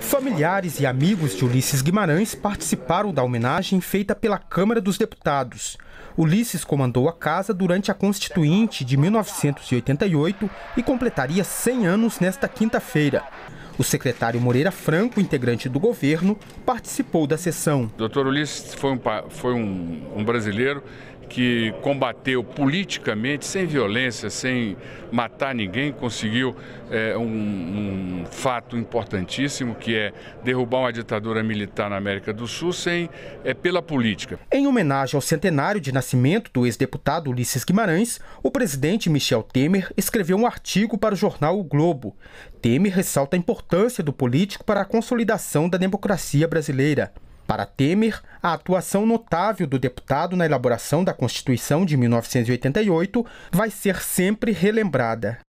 Familiares e amigos de Ulisses Guimarães participaram da homenagem feita pela Câmara dos Deputados. Ulisses comandou a casa durante a Constituinte de 1988 e completaria 100 anos nesta quinta-feira. O secretário Moreira Franco, integrante do governo, participou da sessão. Doutor Ulisses foi um, foi um, um brasileiro que combateu politicamente, sem violência, sem matar ninguém, conseguiu é, um, um, fato importantíssimo, que é derrubar uma ditadura militar na América do Sul sem, é, pela política. Em homenagem ao centenário de nascimento do ex-deputado Ulisses Guimarães, o presidente Michel Temer escreveu um artigo para o jornal O Globo. Temer ressalta a importância importância do político para a consolidação da democracia brasileira. Para Temer, a atuação notável do deputado na elaboração da Constituição de 1988 vai ser sempre relembrada.